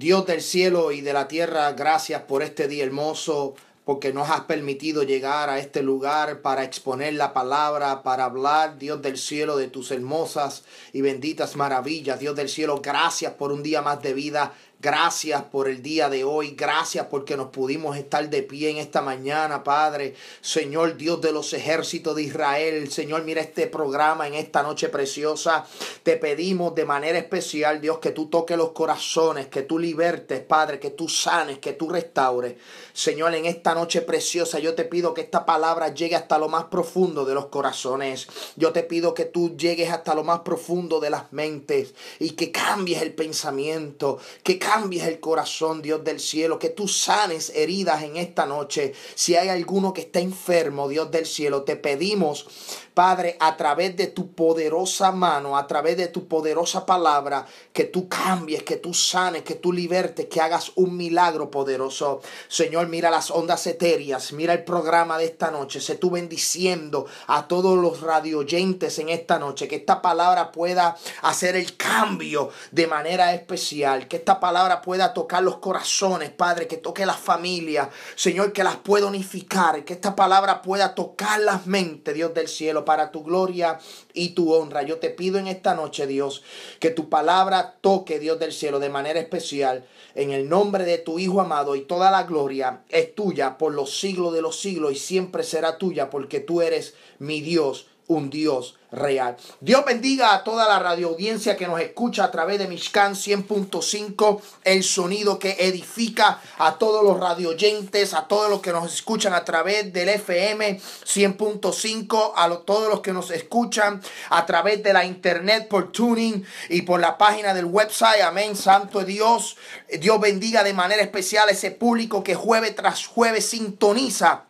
Dios del cielo y de la tierra, gracias por este día hermoso, porque nos has permitido llegar a este lugar para exponer la palabra, para hablar, Dios del cielo, de tus hermosas y benditas maravillas. Dios del cielo, gracias por un día más de vida. Gracias por el día de hoy. Gracias porque nos pudimos estar de pie en esta mañana, Padre. Señor Dios de los ejércitos de Israel. Señor, mira este programa en esta noche preciosa. Te pedimos de manera especial, Dios, que tú toques los corazones, que tú libertes, Padre, que tú sanes, que tú restaures. Señor, en esta noche preciosa yo te pido que esta palabra llegue hasta lo más profundo de los corazones. Yo te pido que tú llegues hasta lo más profundo de las mentes y que cambies el pensamiento, que cambies el corazón, Dios del cielo, que tú sanes heridas en esta noche. Si hay alguno que está enfermo, Dios del cielo, te pedimos Padre, a través de tu poderosa mano, a través de tu poderosa palabra, que tú cambies, que tú sanes, que tú libertes, que hagas un milagro poderoso. Señor, mira las ondas etéreas, mira el programa de esta noche. Sé tú bendiciendo a todos los radioyentes en esta noche, que esta palabra pueda hacer el cambio de manera especial, que esta palabra pueda tocar los corazones, Padre, que toque las familias, Señor, que las pueda unificar, que esta palabra pueda tocar las mentes, Dios del cielo para tu gloria y tu honra. Yo te pido en esta noche, Dios, que tu palabra toque, Dios del cielo, de manera especial, en el nombre de tu Hijo amado, y toda la gloria es tuya por los siglos de los siglos y siempre será tuya, porque tú eres mi Dios un Dios real. Dios bendiga a toda la audiencia que nos escucha a través de Mishkan 100.5, el sonido que edifica a todos los radioyentes, a todos los que nos escuchan a través del FM 100.5, a todos los que nos escuchan a través de la internet por tuning y por la página del website. Amén, santo Dios. Dios bendiga de manera especial a ese público que jueves tras jueves sintoniza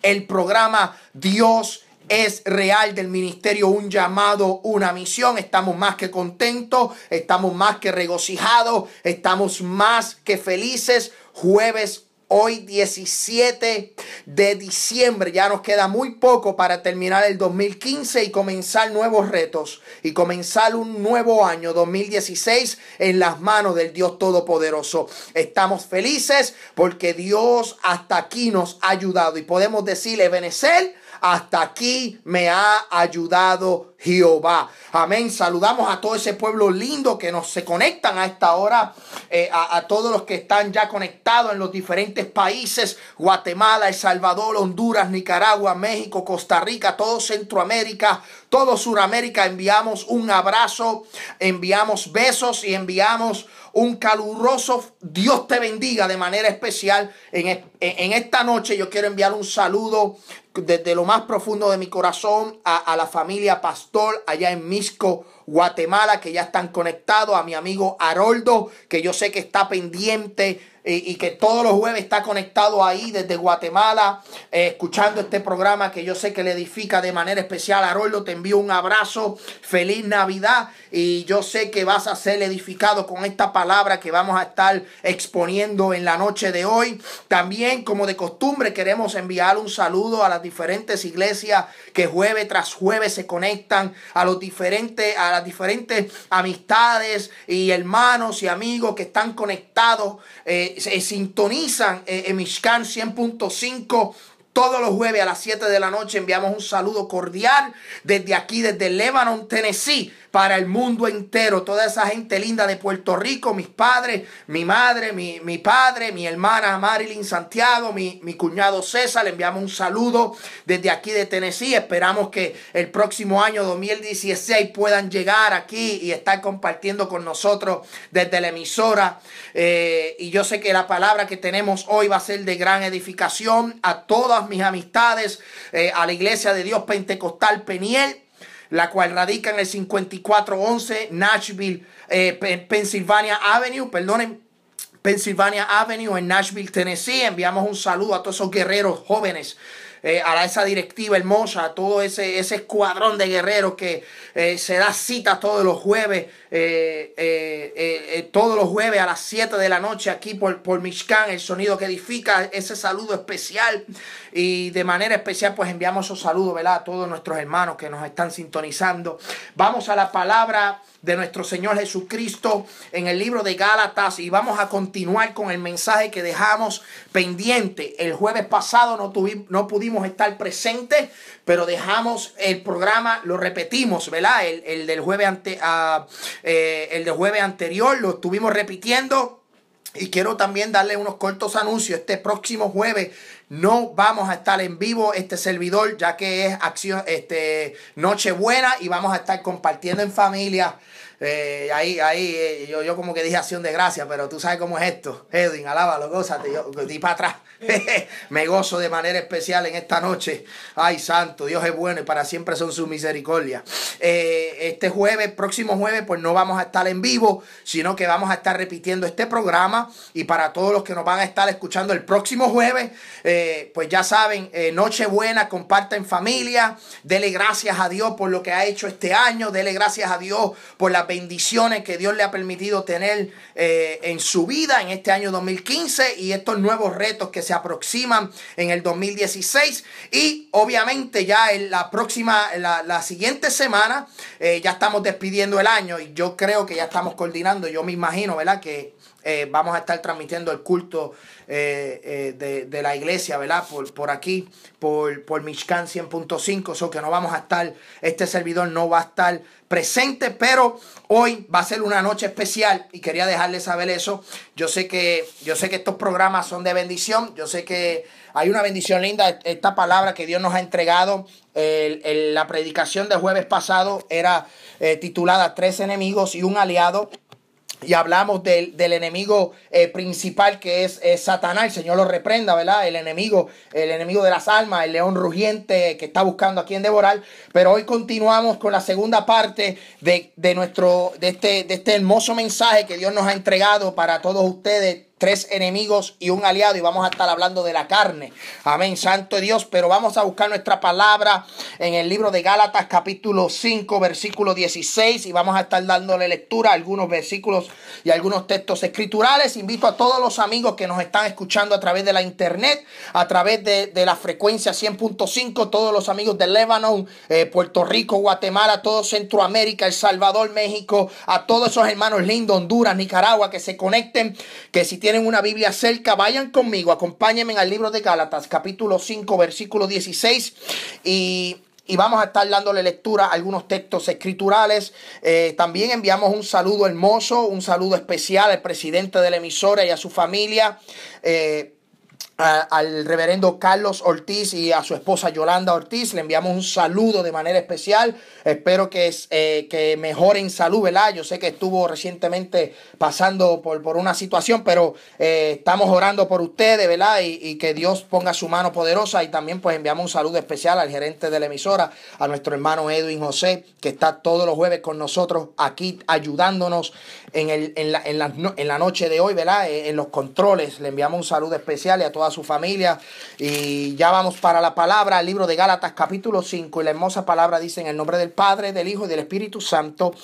el programa Dios es real del ministerio un llamado, una misión. Estamos más que contentos, estamos más que regocijados, estamos más que felices. Jueves hoy 17 de diciembre. Ya nos queda muy poco para terminar el 2015 y comenzar nuevos retos y comenzar un nuevo año 2016 en las manos del Dios Todopoderoso. Estamos felices porque Dios hasta aquí nos ha ayudado y podemos decirle, Venezuela hasta aquí me ha ayudado Jehová. Amén. Saludamos a todo ese pueblo lindo que nos se conectan a esta hora, eh, a, todos los que están ya conectados en los diferentes países, Guatemala, El Salvador, Honduras, Nicaragua, México, Costa Rica, todo Centroamérica, todo Suramérica. Enviamos un abrazo, enviamos besos y enviamos un caluroso Dios te bendiga de manera especial. En, esta noche yo quiero enviar un saludo desde lo más profundo de mi corazón a, a la familia Pastor allá en Misco, Guatemala, que ya están conectados, a mi amigo Haroldo, que yo sé que está pendiente y, que todos los jueves está conectado ahí desde Guatemala, eh, escuchando este programa que yo sé que le edifica de manera especial. Aroldo, te envío un abrazo, feliz Navidad y yo sé que vas a ser edificado con esta palabra que vamos a estar exponiendo en la noche de hoy. También, como de costumbre, queremos enviar un saludo a las diferentes iglesias que jueves tras jueves se conectan, a los diferentes, a las diferentes amistades y hermanos y amigos que están conectados. Eh, se sintonizan en Mishkan 100.5 todos los jueves a las 7 de la noche enviamos un saludo cordial desde aquí, desde Lebanon, Tennessee, para el mundo entero. Toda esa gente linda de Puerto Rico, mis padres, mi madre, mi, padre, mi hermana Marilyn Santiago, mi, cuñado César, le enviamos un saludo desde aquí de Tennessee. Esperamos que el próximo año 2016 puedan llegar aquí y estar compartiendo con nosotros desde la emisora. Eh, y yo sé que la palabra que tenemos hoy va a ser de gran edificación a todas mis amistades, eh, a la iglesia de Dios Pentecostal Peniel la cual radica en el 5411 Nashville, eh, Pennsylvania Avenue, perdonen, Pennsylvania Avenue en Nashville, Tennessee. Enviamos un saludo a todos esos guerreros jóvenes eh, a esa directiva hermosa, a todo ese, ese escuadrón de guerreros que eh, se da cita todos los jueves, eh, todos los jueves a las 7 de la noche aquí por, por el sonido que edifica, ese saludo especial. Y de manera especial, pues enviamos esos saludos, ¿verdad? A todos nuestros hermanos que nos están sintonizando. Vamos a la palabra de nuestro Señor Jesucristo en el libro de Gálatas y vamos a continuar con el mensaje que dejamos pendiente. El jueves pasado no, tuvimos, no pudimos estar presentes, pero dejamos el programa, lo repetimos, ¿verdad? El, del, jueves ante, ah, eh, el del jueves anterior lo estuvimos repitiendo. Y quiero también darle unos cortos anuncios. Este próximo jueves no vamos a estar en vivo este servidor, ya que es acción, este, Nochebuena y vamos a estar compartiendo en familia. Eh, ahí, ahí, eh, yo, como que dije acción de gracia, pero tú sabes cómo es esto. Edwin, alábalo, gózate, yo di para atrás. Me gozo de manera especial en esta noche. Ay, santo, Dios es bueno y para siempre son sus misericordias. Eh, este jueves, próximo jueves, pues no vamos a estar en vivo, sino que vamos a estar repitiendo este programa. Y para todos los que nos van a estar escuchando el próximo jueves, pues ya saben, noche buena en familia, dele gracias a Dios por lo que ha hecho este año, dele gracias a Dios por la bendiciones que Dios le ha permitido tener eh, en su vida en este año 2015 y estos nuevos retos que se aproximan en el 2016. Y obviamente ya en la próxima, la, siguiente semana, eh, ya estamos despidiendo el año y yo creo que ya estamos coordinando, yo me imagino, ¿verdad? Que eh, vamos a estar transmitiendo el culto eh, eh, de, la iglesia, ¿verdad? Por, por aquí, por, por 100.5, eso que no vamos a estar, este servidor no va a estar presente, pero hoy va a ser una noche especial y quería dejarles saber eso. Yo sé que, yo sé que estos programas son de bendición, yo sé que hay una bendición linda, esta palabra que Dios nos ha entregado. la predicación de jueves pasado era titulada Tres enemigos y un aliado y hablamos del, enemigo eh, principal que es, Satanás, el Señor lo reprenda, ¿verdad? El enemigo, el enemigo de las almas, el león rugiente que está buscando a quien devorar. Pero hoy continuamos con la segunda parte de, de nuestro, de este, de este hermoso mensaje que Dios nos ha entregado para todos ustedes tres enemigos y un aliado y vamos a estar hablando de la carne. Amén, santo Dios, pero vamos a buscar nuestra palabra en el libro de Gálatas capítulo 5 versículo 16 y vamos a estar dándole lectura a algunos versículos y algunos textos escriturales. Invito a todos los amigos que nos están escuchando a través de la internet, a través de, la frecuencia 100.5, todos los amigos de Lebanon, eh, Puerto Rico, Guatemala, todo Centroamérica, El Salvador, México, a todos esos hermanos lindos, Honduras, Nicaragua, que se conecten, que si tienen tienen una Biblia cerca, vayan conmigo, acompáñenme al libro de Gálatas, capítulo 5, versículo 16. Y vamos a estar dándole lectura a algunos textos escriturales. Eh, también enviamos un saludo hermoso, un saludo especial al presidente de la emisora y a su familia. Eh, al reverendo Carlos Ortiz y a su esposa Yolanda Ortiz. Le enviamos un saludo de manera especial. Espero que, eh, que mejoren salud, ¿verdad? Yo sé que estuvo recientemente pasando por, por una situación, pero eh, estamos orando por ustedes, ¿verdad? Y, y, que Dios ponga su mano poderosa. Y también pues enviamos un saludo especial al gerente de la emisora, a nuestro hermano Edwin José, que está todos los jueves con nosotros aquí ayudándonos en, en, la, noche de hoy, ¿verdad? Eh, en, los controles. Le enviamos un saludo especial y a todas su familia. Y ya vamos para la palabra, el libro de Gálatas capítulo 5. Y la hermosa palabra dice en el nombre del Padre, del Hijo y del Espíritu Santo.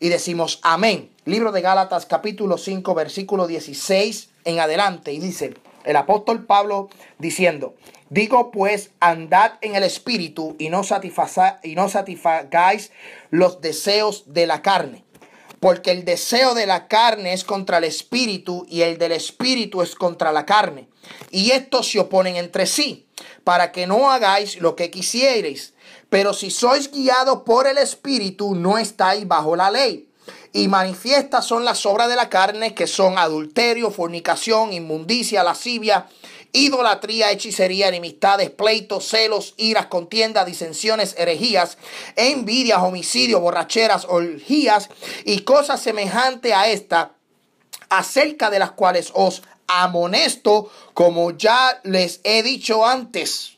Y decimos amén. Libro de Gálatas capítulo 5 versículo 16 en adelante. Y dice el apóstol Pablo diciendo, digo pues, andad en el Espíritu y no, y no satisfagáis los deseos de la carne porque el deseo de la carne es contra el espíritu y el del espíritu es contra la carne y estos se oponen entre sí, para que no hagáis lo que quisiereis. Pero si sois guiados por el Espíritu, no estáis bajo la ley. Y manifiestas son las obras de la carne, que son adulterio, fornicación, inmundicia, lascivia, idolatría, hechicería, enemistades, pleitos, celos, iras, contiendas, disensiones, herejías, envidias, homicidios, borracheras, orgías y cosas semejantes a esta, acerca de las cuales os amonesto, como ya les he dicho antes,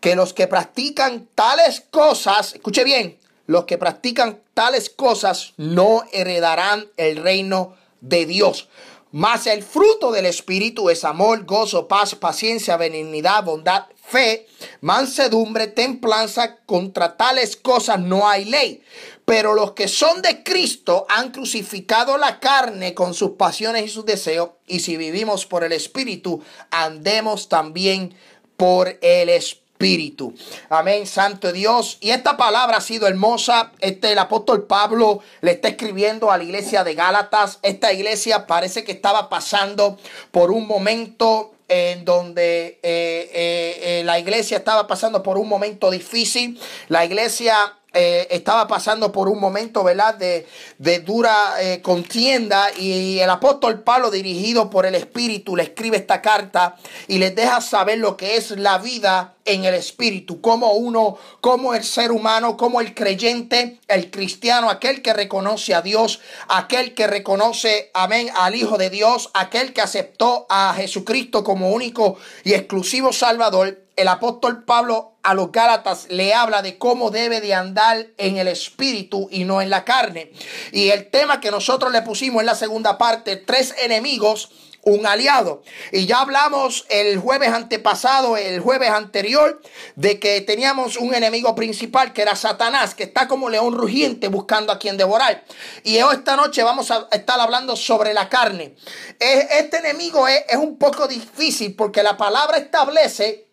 que los que practican tales cosas, escuche bien, los que practican tales cosas no heredarán el reino de Dios. Mas el fruto del Espíritu es amor, gozo, paz, paciencia, benignidad, bondad, fe, mansedumbre, templanza. Contra tales cosas no hay ley. Pero los que son de Cristo han crucificado la carne con sus pasiones y sus deseos. Y si vivimos por el Espíritu, andemos también por el Espíritu. Amén, Santo Dios. Y esta palabra ha sido hermosa. Este, el apóstol Pablo le está escribiendo a la iglesia de Gálatas. Esta iglesia parece que estaba pasando por un momento en donde eh, eh, eh, la iglesia estaba pasando por un momento difícil. La iglesia eh, estaba pasando por un momento, de, dura eh, contienda y el apóstol Pablo, dirigido por el Espíritu, le escribe esta carta y les deja saber lo que es la vida en el Espíritu, como uno, como el ser humano, como el creyente, el cristiano, aquel que reconoce a Dios, aquel que reconoce, amén, al Hijo de Dios, aquel que aceptó a Jesucristo como único y exclusivo Salvador el apóstol Pablo a los Gálatas le habla de cómo debe de andar en el espíritu y no en la carne. Y el tema que nosotros le pusimos en la segunda parte, tres enemigos un aliado. Y ya hablamos el jueves antepasado, el jueves anterior, de que teníamos un enemigo principal que era Satanás, que está como león rugiente buscando a quien devorar. Y hoy esta noche vamos a estar hablando sobre la carne. Este enemigo es, es un poco difícil porque la palabra establece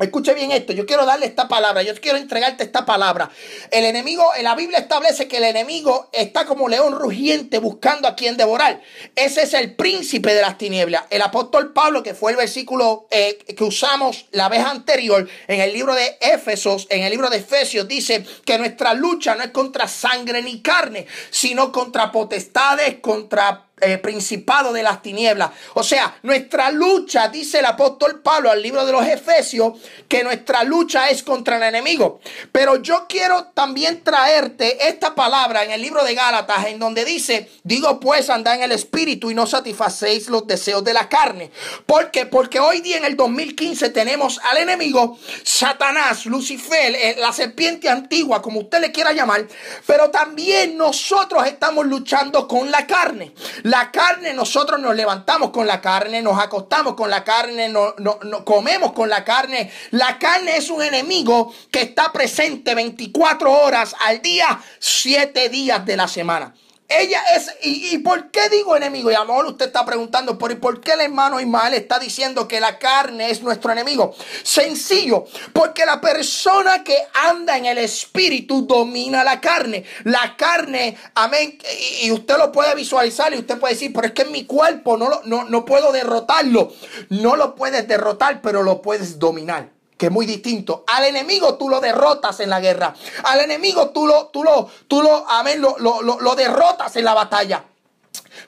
Escuche bien esto, yo quiero darle esta palabra, yo quiero entregarte esta palabra. El enemigo, la Biblia establece que el enemigo está como león rugiente buscando a quien devorar. Ese es el príncipe de las tinieblas. El apóstol Pablo, que fue el versículo eh, que usamos la vez anterior en el libro de Éfesos, en el libro de Efesios, dice que nuestra lucha no es contra sangre ni carne, sino contra potestades, contra eh, principado de las tinieblas. O sea, nuestra lucha, dice el apóstol Pablo al libro de los Efesios, que nuestra lucha es contra el enemigo. Pero yo quiero también traerte esta palabra en el libro de Gálatas, en donde dice, digo pues, andad en el espíritu y no satisfacéis los deseos de la carne. porque Porque hoy día en el 2015 tenemos al enemigo, Satanás, Lucifer, eh, la serpiente antigua, como usted le quiera llamar, pero también nosotros estamos luchando con la carne. La carne, nosotros nos levantamos con la carne, nos acostamos con la carne, nos no, no comemos con la carne. La carne es un enemigo que está presente 24 horas al día, 7 días de la semana. Ella es, y, y, por qué digo enemigo? Y a usted está preguntando, ¿por, y ¿por qué el hermano Ismael está diciendo que la carne es nuestro enemigo? Sencillo, porque la persona que anda en el espíritu domina la carne. La carne, amén, y, usted lo puede visualizar y usted puede decir, pero es que en mi cuerpo no, lo, no, no puedo derrotarlo. No lo puedes derrotar, pero lo puedes dominar que es muy distinto. Al enemigo tú lo derrotas en la guerra. Al enemigo tú lo, tú lo, tú lo, amén, lo, lo derrotas en la batalla.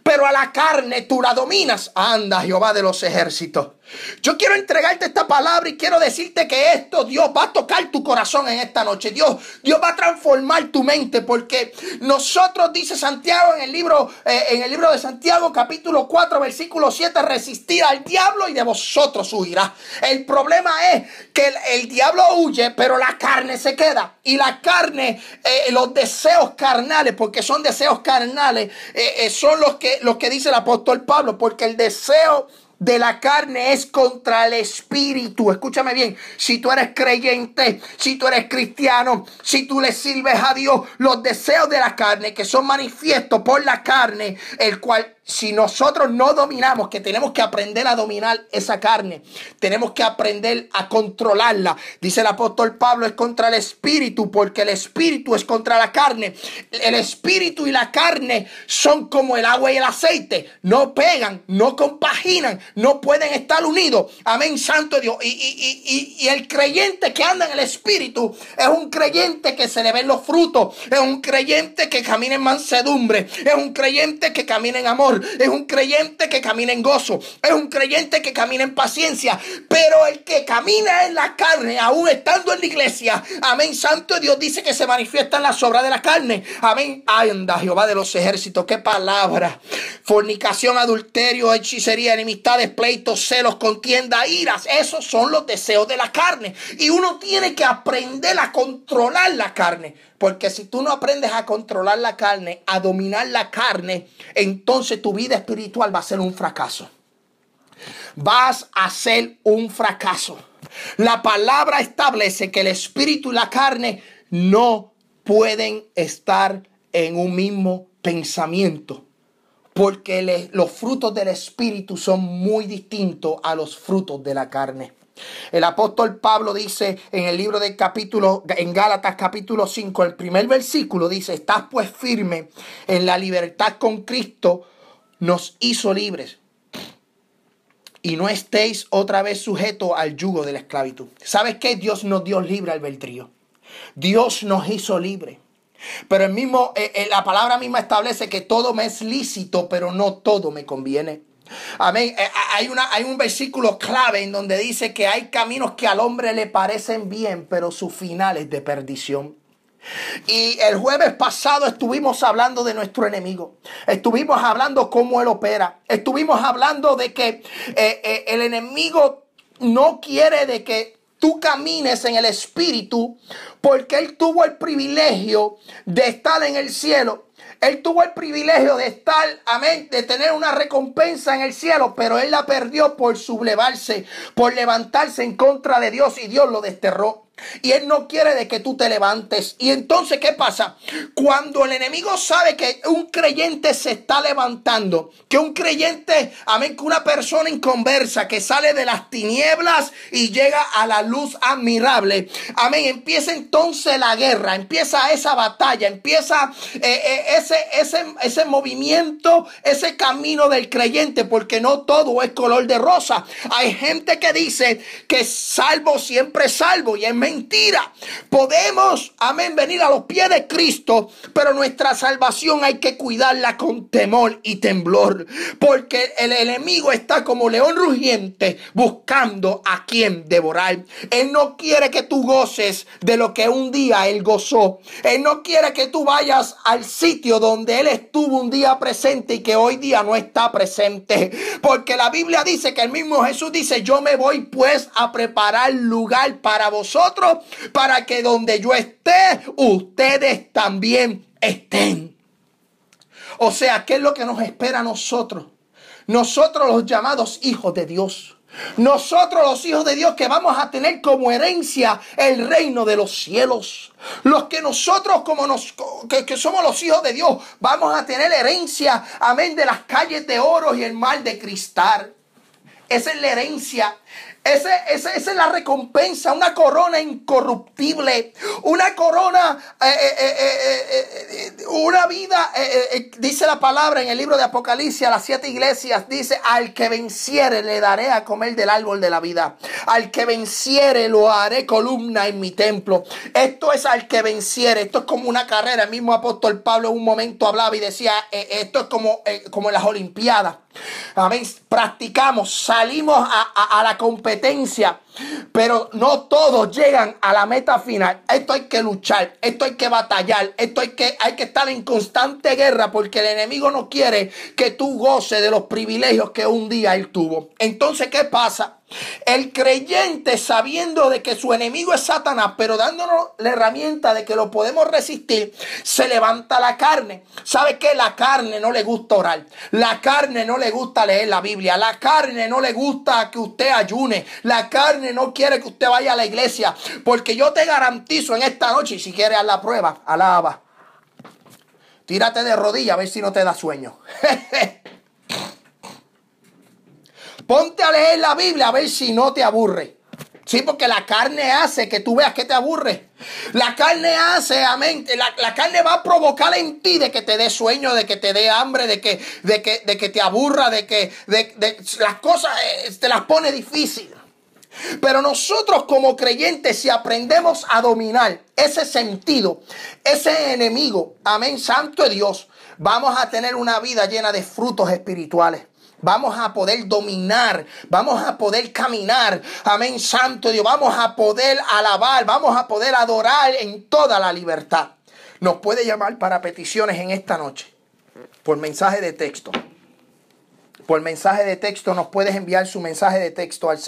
Pero a la carne tú la dominas. Anda, Jehová de los ejércitos. Yo quiero entregarte esta palabra y quiero decirte que esto Dios va a tocar tu corazón en esta noche. Dios, Dios va a transformar tu mente porque nosotros, dice Santiago en el libro, eh, en el libro de Santiago capítulo 4 versículo 7, resistir al diablo y de vosotros huirá. El problema es que el, diablo huye, pero la carne se queda. Y la carne, eh, los deseos carnales, porque son deseos carnales, eh, son los que, los que dice el apóstol Pablo, porque el deseo de la carne es contra el espíritu. Escúchame bien, si tú eres creyente, si tú eres cristiano, si tú le sirves a Dios, los deseos de la carne que son manifiestos por la carne, el cual si nosotros no dominamos, que tenemos que aprender a dominar esa carne, tenemos que aprender a controlarla. Dice el apóstol Pablo, es contra el espíritu, porque el espíritu es contra la carne. El espíritu y la carne son como el agua y el aceite, no pegan, no compaginan, no pueden estar unidos. Amén, santo Dios. Y, el creyente que anda en el espíritu es un creyente que se le ven los frutos, es un creyente que camina en mansedumbre, es un creyente que camina en amor es un creyente que camina en gozo. Es un creyente que camina en paciencia. Pero el que camina en la carne, aún estando en la iglesia, amén, santo Dios dice que se manifiesta en la sobra de la carne. Amén. Anda, Jehová de los ejércitos. Qué palabra. Fornicación, adulterio, hechicería, enemistades, pleitos, celos, contienda, iras. Esos son los deseos de la carne. Y uno tiene que aprender a controlar la carne. Porque si tú no aprendes a controlar la carne, a dominar la carne, entonces tu vida espiritual va a ser un fracaso. Vas a ser un fracaso. La palabra establece que el espíritu y la carne no pueden estar en un mismo pensamiento. Porque los frutos del espíritu son muy distintos a los frutos de la carne. El apóstol Pablo dice en el libro del capítulo, en Gálatas capítulo 5, el primer versículo dice, estás pues firme en la libertad con Cristo nos hizo libres. Y no estéis otra vez sujetos al yugo de la esclavitud. ¿Sabes qué? Dios nos dio libre beltrío Dios nos hizo libre. Pero el mismo, eh, eh, la palabra misma establece que todo me es lícito, pero no todo me conviene. Amén. Eh, hay, una, hay un versículo clave en donde dice que hay caminos que al hombre le parecen bien, pero su final es de perdición. Y el jueves pasado estuvimos hablando de nuestro enemigo. Estuvimos hablando cómo él opera. Estuvimos hablando de que eh, eh, el enemigo no quiere de que tú camines en el espíritu porque él tuvo el privilegio de estar en el cielo. Él tuvo el privilegio de estar, amén, de tener una recompensa en el cielo, pero él la perdió por sublevarse, por levantarse en contra de Dios y Dios lo desterró y Él no quiere de que tú te levantes. Y entonces, ¿qué pasa? Cuando el enemigo sabe que un creyente se está levantando, que un creyente, amén, que una persona inconversa que sale de las tinieblas y llega a la luz admirable, amén, empieza entonces la guerra, empieza esa batalla, empieza eh, eh, ese, ese, ese movimiento, ese camino del creyente, porque no todo es color de rosa. Hay gente que dice que salvo siempre salvo y mentira. Podemos, amén, venir a los pies de Cristo, pero nuestra salvación hay que cuidarla con temor y temblor, porque el enemigo está como león rugiente buscando a quien devorar. Él no quiere que tú goces de lo que un día él gozó. Él no quiere que tú vayas al sitio donde él estuvo un día presente y que hoy día no está presente, porque la Biblia dice que el mismo Jesús dice, yo me voy pues a preparar lugar para vosotros para que donde yo esté, ustedes también estén. O sea, ¿qué es lo que nos espera a nosotros? Nosotros los llamados hijos de Dios. Nosotros los hijos de Dios que vamos a tener como herencia el reino de los cielos. Los que nosotros como nos, que, que, somos los hijos de Dios vamos a tener herencia, amén, de las calles de oro y el mar de cristal. Esa es la herencia. Esa, es la recompensa, una corona incorruptible, una corona, eh, eh, eh, una vida, dice la palabra en el libro de Apocalipsis, a las siete iglesias, dice, al que venciere le daré a comer del árbol de la vida, al que venciere lo haré columna en mi templo. Esto es al que venciere, esto es como una carrera, el mismo apóstol Pablo en un momento hablaba y decía, esto es como, como las Olimpiadas. Amén. Practicamos, salimos a, la competencia, pero no todos llegan a la meta final. Esto hay que luchar, esto hay que batallar, esto hay que, hay que estar en constante guerra porque el enemigo no quiere que tú goces de los privilegios que un día él tuvo. Entonces, ¿qué pasa? El creyente sabiendo de que su enemigo es Satanás, pero dándonos la herramienta de que lo podemos resistir, se levanta la carne. ¿Sabe qué? La carne no le gusta orar. La carne no le gusta leer la Biblia. La carne no le gusta que usted ayune. La carne no quiere que usted vaya a la iglesia. Porque yo te garantizo en esta noche, y si quieres a la prueba, alaba. Tírate de rodillas a ver si no te da sueño. Ponte a leer la Biblia a ver si no te aburre. Sí, porque la carne hace que tú veas que te aburre. La carne hace, amén. La, la, carne va a provocar en ti de que te dé sueño, de que te dé hambre, de que, de que, de que te aburra, de que de, las cosas eh, te las pone difícil. Pero nosotros como creyentes, si aprendemos a dominar ese sentido, ese enemigo, amén, santo de Dios, vamos a tener una vida llena de frutos espirituales. Vamos a poder dominar, vamos a poder caminar. Amén, Santo Dios. Vamos a poder alabar, vamos a poder adorar en toda la libertad. Nos puede llamar para peticiones en esta noche, por mensaje de texto. Por mensaje de texto nos puedes enviar su mensaje de texto al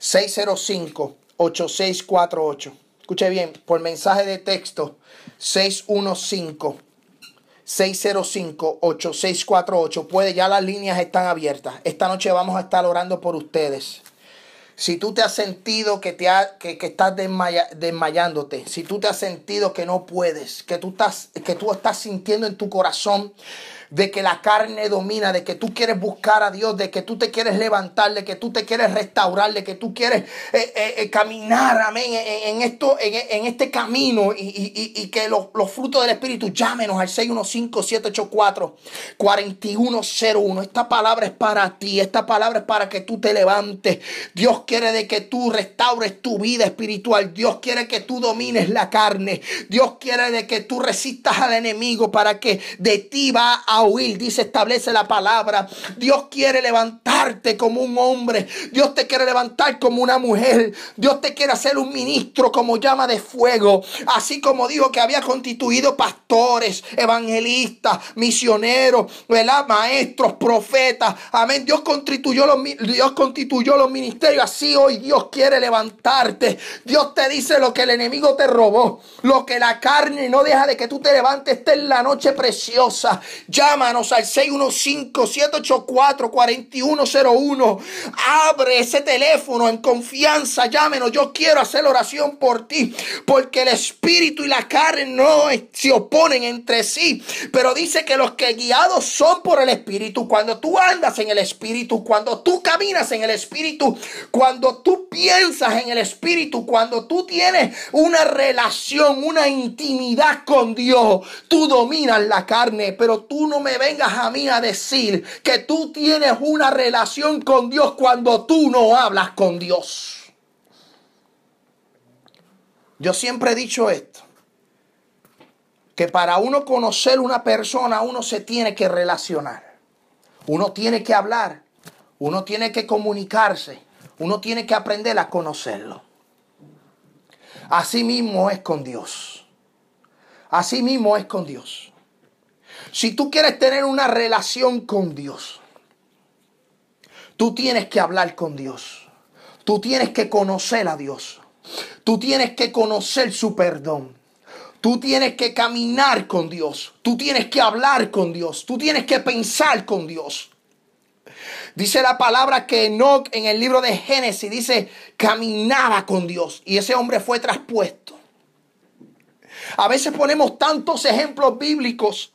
615-605-8648. Escuche bien, por mensaje de texto 615. 605-8648. Puede, ya las líneas están abiertas. Esta noche vamos a estar orando por ustedes. Si tú te has sentido que, te ha, que, estás desmayándote, si tú te has sentido que no puedes, que tú, estás, que tú estás sintiendo en tu corazón de que la carne domina, de que tú quieres buscar a Dios, de que tú te quieres levantar, de que tú te quieres restaurar, de que tú quieres eh, eh, eh, caminar, amén, en, esto, en, este camino y, que los, los, frutos del Espíritu, llámenos al 615-784-4101. Esta palabra es para ti, esta palabra es para que tú te levantes. Dios quiere de que tú restaures tu vida espiritual. Dios quiere que tú domines la carne. Dios quiere de que tú resistas al enemigo para que de ti va a Will Dice, establece la palabra. Dios quiere levantarte como un hombre. Dios te quiere levantar como una mujer. Dios te quiere hacer un ministro como llama de fuego. Así como dijo que había constituido pastores, evangelistas, misioneros, ¿verdad? maestros, profetas. Amén. Dios constituyó los, Dios constituyó los ministerios. Así hoy Dios quiere levantarte. Dios te dice lo que el enemigo te robó. Lo que la carne no deja de que tú te levantes. Esta la noche preciosa. Ya Llámanos al 615-784-4101. Abre ese teléfono en confianza. Llámenos. Yo quiero hacer oración por ti. Porque el espíritu y la carne no se oponen entre sí. Pero dice que los que guiados son por el espíritu. Cuando tú andas en el espíritu. Cuando tú caminas en el espíritu. Cuando tú piensas en el espíritu. Cuando tú tienes una relación, una intimidad con Dios. Tú dominas la carne. Pero tú no me vengas a mí a decir que tú tienes una relación con Dios cuando tú no hablas con Dios. Yo siempre he dicho esto, que para uno conocer una persona uno se tiene que relacionar, uno tiene que hablar, uno tiene que comunicarse, uno tiene que aprender a conocerlo. Así mismo es con Dios. Así mismo es con Dios. Si tú quieres tener una relación con Dios, tú tienes que hablar con Dios. Tú tienes que conocer a Dios. Tú tienes que conocer su perdón. Tú tienes que caminar con Dios. Tú tienes que hablar con Dios. Tú tienes que pensar con Dios. Dice la palabra que Enoch en el libro de Génesis dice, caminaba con Dios y ese hombre fue traspuesto. A veces ponemos tantos ejemplos bíblicos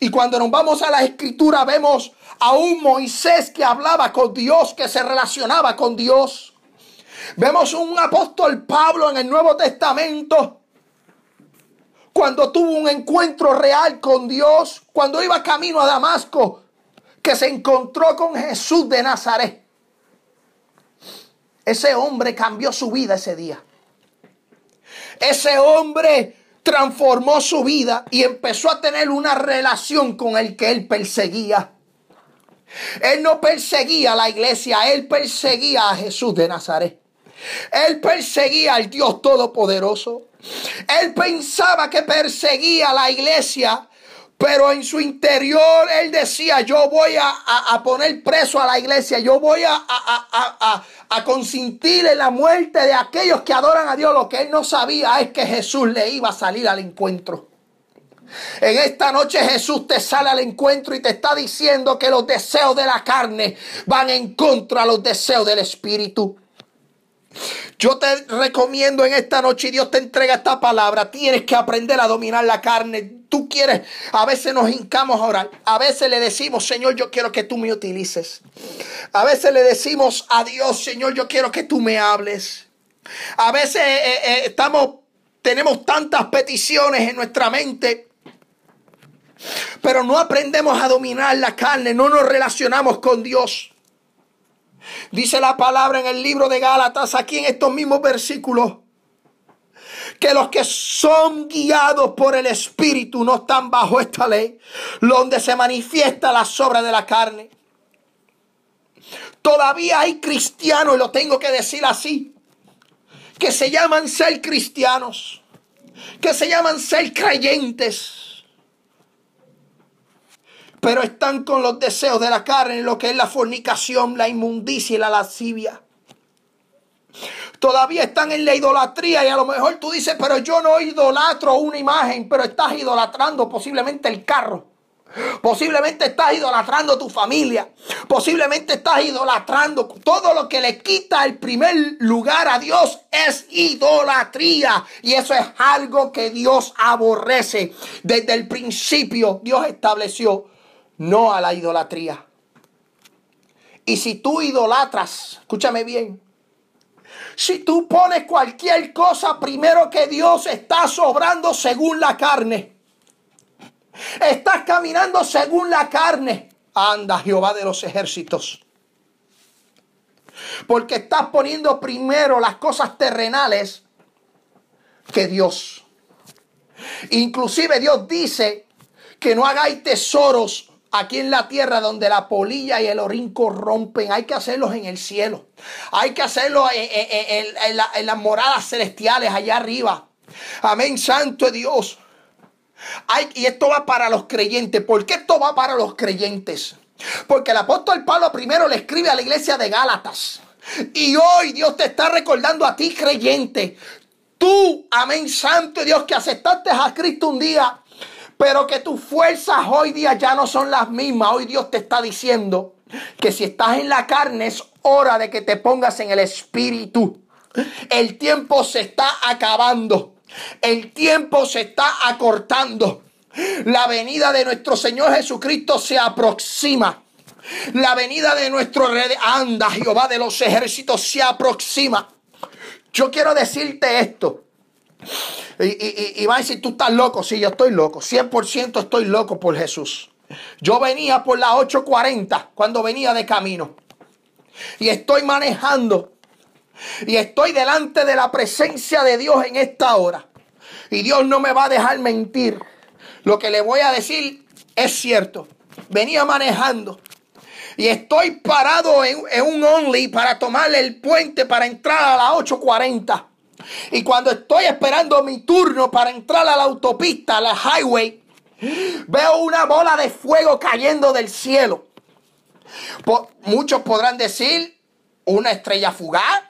y cuando nos vamos a la escritura vemos a un Moisés que hablaba con Dios, que se relacionaba con Dios. Vemos un apóstol Pablo en el Nuevo Testamento cuando tuvo un encuentro real con Dios, cuando iba camino a Damasco, que se encontró con Jesús de Nazaret. Ese hombre cambió su vida ese día. Ese hombre transformó su vida y empezó a tener una relación con el que él perseguía. Él no perseguía a la iglesia, él perseguía a Jesús de Nazaret. Él perseguía al Dios Todopoderoso. Él pensaba que perseguía a la iglesia, pero en su interior él decía, yo voy a, poner preso a la iglesia, yo voy a, a, consentir en la muerte de aquellos que adoran a Dios. Lo que él no sabía es que Jesús le iba a salir al encuentro. En esta noche Jesús te sale al encuentro y te está diciendo que los deseos de la carne van en contra de los deseos del Espíritu. Yo te recomiendo en esta noche, y Dios te entrega esta palabra, tienes que aprender a dominar la carne. Tú quieres, a veces nos hincamos a orar, a veces le decimos, Señor, yo quiero que tú me utilices. A veces le decimos a Dios, Señor, yo quiero que tú me hables. A veces eh, eh, eh, estamos, tenemos tantas peticiones en nuestra mente pero no aprendemos a dominar la carne, no nos relacionamos con Dios. Dice la palabra en el libro de Gálatas, aquí en estos mismos versículos, que los que son guiados por el Espíritu no están bajo esta ley, donde se manifiesta la sobra de la carne. Todavía hay cristianos, y lo tengo que decir así, que se llaman ser cristianos, que se llaman ser creyentes pero están con los deseos de la carne, lo que es la fornicación, la inmundicia y la lascivia. Todavía están en la idolatría y a lo mejor tú dices, pero yo no idolatro una imagen, pero estás idolatrando posiblemente el carro. Posiblemente estás idolatrando tu familia. Posiblemente estás idolatrando. Todo lo que le quita el primer lugar a Dios es idolatría. Y eso es algo que Dios aborrece. Desde el principio Dios estableció no a la idolatría. Y si tú idolatras, escúchame bien, si tú pones cualquier cosa primero que Dios, está sobrando según la carne. Estás caminando según la carne. Anda Jehová de los ejércitos. Porque estás poniendo primero las cosas terrenales que Dios. Inclusive Dios dice que no hagáis tesoros aquí en la tierra donde la polilla y el orín corrompen. Hay que hacerlos en el cielo. Hay que hacerlos en, las moradas celestiales allá arriba. Amén, santo Dios. y esto va para los creyentes. ¿Por qué esto va para los creyentes? Porque el apóstol Pablo primero le escribe a la iglesia de Gálatas. Y hoy Dios te está recordando a ti, creyente. Tú, amén, santo Dios, que aceptaste a Cristo un día pero que tus fuerzas hoy día ya no son las mismas. Hoy Dios te está diciendo que si estás en la carne es hora de que te pongas en el espíritu. El tiempo se está acabando. El tiempo se está acortando. La venida de nuestro Señor Jesucristo se aproxima. La venida de nuestro rey anda Jehová de los ejércitos se aproxima. Yo quiero decirte esto. Y, va a decir, tú estás loco. Sí, yo estoy loco. 100% estoy loco por Jesús. Yo venía por las 8.40 cuando venía de camino. Y estoy manejando. Y estoy delante de la presencia de Dios en esta hora. Y Dios no me va a dejar mentir. Lo que le voy a decir es cierto. Venía manejando. Y estoy parado en, un only para tomar el puente para entrar a las 8.40. Y cuando estoy esperando mi turno para entrar a la autopista, a la highway, veo una bola de fuego cayendo del cielo. muchos podrán decir una estrella fugaz,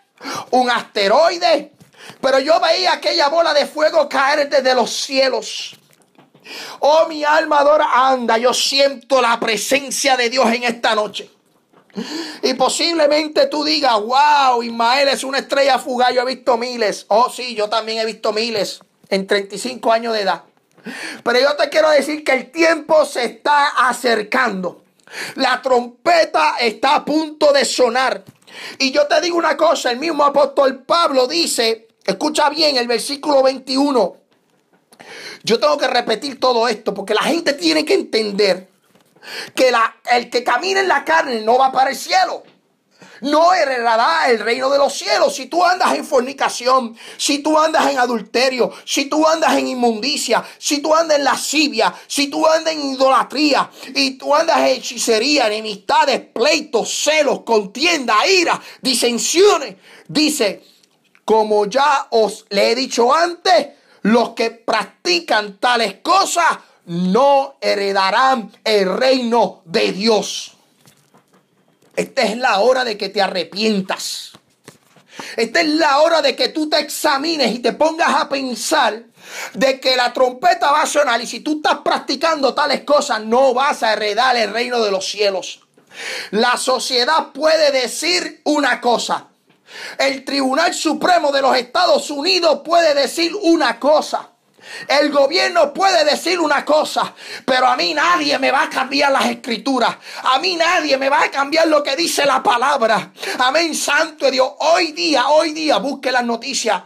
un asteroide, pero yo veía aquella bola de fuego caer desde los cielos. Oh, mi alma adora, anda, yo siento la presencia de Dios en esta noche. Y posiblemente tú digas, wow, Ismael es una estrella fugaz, yo he visto miles. Oh, sí, yo también he visto miles en 35 años de edad. Pero yo te quiero decir que el tiempo se está acercando. La trompeta está a punto de sonar. Y yo te digo una cosa, el mismo apóstol Pablo dice, escucha bien el versículo 21. Yo tengo que repetir todo esto porque la gente tiene que entender que la, el que camina en la carne no va para el cielo. No heredará el reino de los cielos. Si tú andas en fornicación, si tú andas en adulterio, si tú andas en inmundicia, si tú andas en lascivia, si tú andas en idolatría, y tú andas en hechicería, enemistades, pleitos, celos, contienda, ira, disensiones, dice, como ya os le he dicho antes, los que practican tales cosas no heredarán el reino de Dios. Esta es la hora de que te arrepientas. Esta es la hora de que tú te examines y te pongas a pensar de que la trompeta va a sonar y si tú estás practicando tales cosas no vas a heredar el reino de los cielos. La sociedad puede decir una cosa. El Tribunal Supremo de los Estados Unidos puede decir una cosa. El gobierno puede decir una cosa, pero a mí nadie me va a cambiar las escrituras. A mí nadie me va a cambiar lo que dice la palabra. Amén, santo de Dios. Hoy día, hoy día, busque las noticias.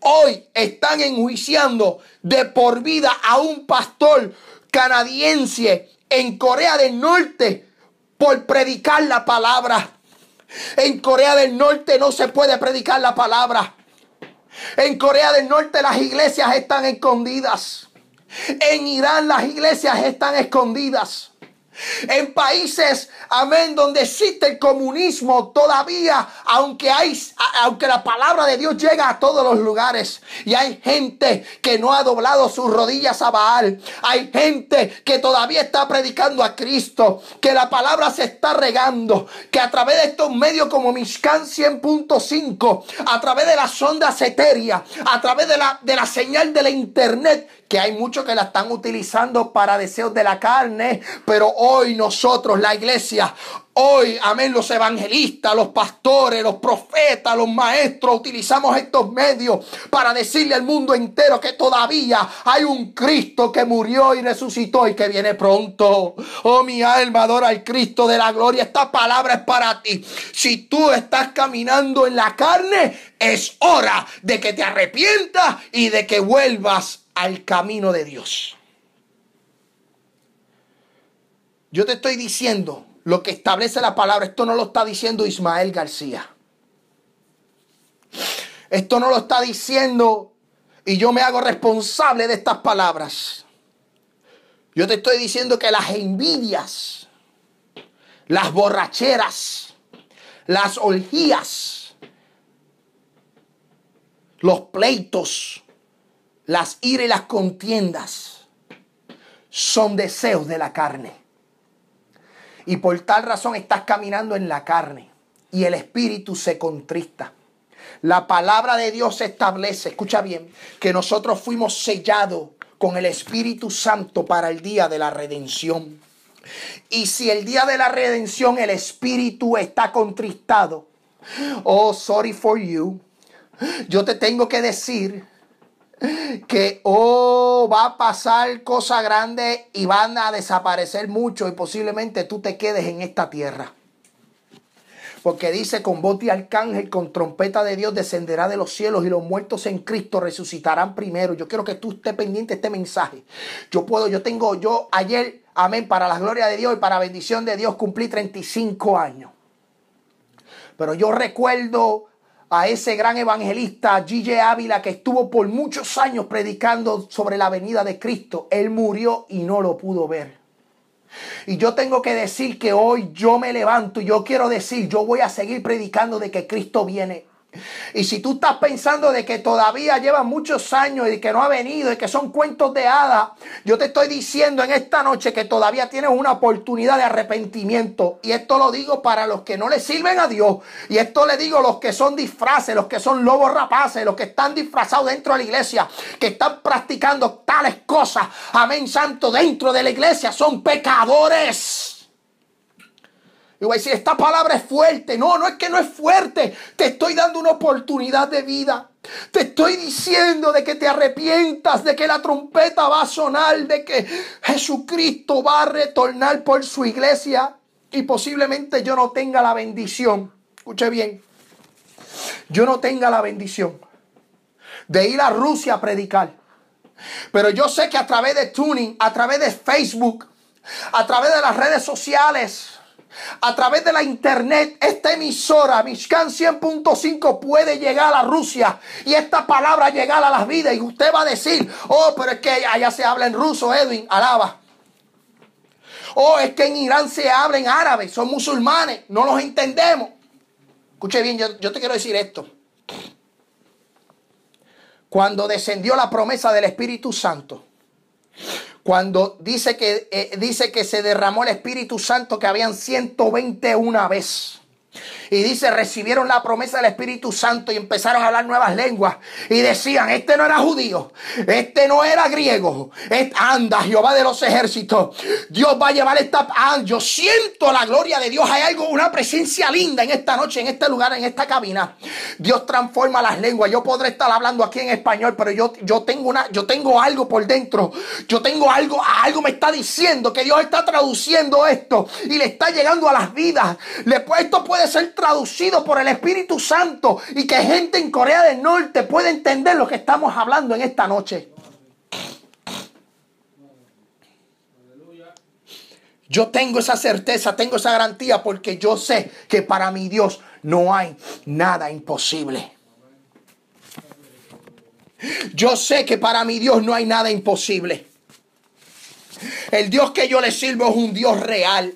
Hoy están enjuiciando de por vida a un pastor canadiense en Corea del Norte por predicar la palabra. En Corea del Norte no se puede predicar la palabra. En Corea del Norte las iglesias están escondidas. En Irán las iglesias están escondidas. En países, amén, donde existe el comunismo todavía, aunque hay, aunque la palabra de Dios llega a todos los lugares y hay gente que no ha doblado sus rodillas a Baal, hay gente que todavía está predicando a Cristo, que la palabra se está regando, que a través de estos medios como Mishkan 100.5, a través de las ondas etéreas, a través de la, de la señal de la internet, que hay muchos que la están utilizando para deseos de la carne, pero hoy Hoy nosotros, la iglesia, Hoy, amén, los evangelistas, los pastores, los profetas, los maestros, utilizamos estos medios para decirle al mundo entero que todavía hay un Cristo que murió y resucitó y que viene pronto. Oh, mi alma, adora al Cristo de la gloria. Esta palabra es para ti. Si tú estás caminando en la carne, es hora de que te arrepientas y de que vuelvas al camino de Dios. Yo te estoy diciendo lo que establece la palabra. Esto no lo está diciendo Ismael García. Esto no lo está diciendo y yo me hago responsable de estas palabras. Yo te estoy diciendo que las envidias, las borracheras, las orgías, los pleitos, las iras y las contiendas son deseos de la carne. Y por tal razón estás caminando en la carne y el espíritu se contrista. La palabra de Dios establece, escucha bien, que nosotros fuimos sellados con el Espíritu Santo para el día de la redención. Y si el día de la redención el espíritu está contristado, oh, sorry for you, yo te tengo que decir que oh, va a pasar cosa grande y van a desaparecer mucho y posiblemente tú te quedes en esta tierra. Porque dice, con voz de arcángel, con trompeta de Dios, descenderá de los cielos y los muertos en Cristo resucitarán primero. Yo quiero que tú estés pendiente de este mensaje. Yo puedo, yo tengo, yo ayer, amén, para la gloria de Dios y para bendición de Dios, cumplí 35 años. Pero yo recuerdo a ese gran evangelista G.J. Ávila que estuvo por muchos años predicando sobre la venida de Cristo. Él murió y no lo pudo ver. Y yo tengo que decir que hoy yo me levanto y yo quiero decir, yo voy a seguir predicando de que Cristo viene. Y si tú estás pensando de que todavía lleva muchos años y que no ha venido y que son cuentos de hadas, yo te estoy diciendo en esta noche que todavía tienes una oportunidad de arrepentimiento. Y esto lo digo para los que no le sirven a Dios. Y esto le digo a los que son disfraces, los que son lobos rapaces, los que están disfrazados dentro de la iglesia, que están practicando tales cosas. Amén, santo, dentro de la iglesia son pecadores. Y voy a decir, esta palabra es fuerte. No, no es que no es fuerte. Te estoy dando una oportunidad de vida. Te estoy diciendo de que te arrepientas, de que la trompeta va a sonar, de que Jesucristo va a retornar por su iglesia y posiblemente yo no tenga la bendición. Escuche bien. Yo no tenga la bendición de ir a Rusia a predicar. Pero yo sé que a través de Tuning, a través de Facebook, a través de las redes sociales, a través de la internet, esta emisora, Mishkan 100.5, puede llegar a Rusia y esta palabra llegar a las vidas. Y usted va a decir, oh, pero es que allá se habla en ruso, Edwin, alaba. Oh, es que en Irán se habla en árabe, son musulmanes, no los entendemos. Escuche bien, yo, yo te quiero decir esto. Cuando descendió la promesa del Espíritu Santo, cuando dice que, eh, dice que se derramó el Espíritu Santo, que habían 120 una vez. Y dice, recibieron la promesa del Espíritu Santo y empezaron a hablar nuevas lenguas. Y decían, este no era judío, este no era griego. anda, Jehová de los ejércitos. Dios va a llevar esta... Ah, yo siento la gloria de Dios. Hay algo, una presencia linda en esta noche, en este lugar, en esta cabina. Dios transforma las lenguas. Yo podré estar hablando aquí en español, pero yo, yo, tengo, una, yo tengo algo por dentro. Yo tengo algo, algo me está diciendo que Dios está traduciendo esto y le está llegando a las vidas. Le, pues, esto puede ser traducido por el Espíritu Santo y que gente en Corea del Norte pueda entender lo que estamos hablando en esta noche. Yo tengo esa certeza, tengo esa garantía porque yo sé que para mi Dios no hay nada imposible. Yo sé que para mi Dios no hay nada imposible. El Dios que yo le sirvo es un Dios real.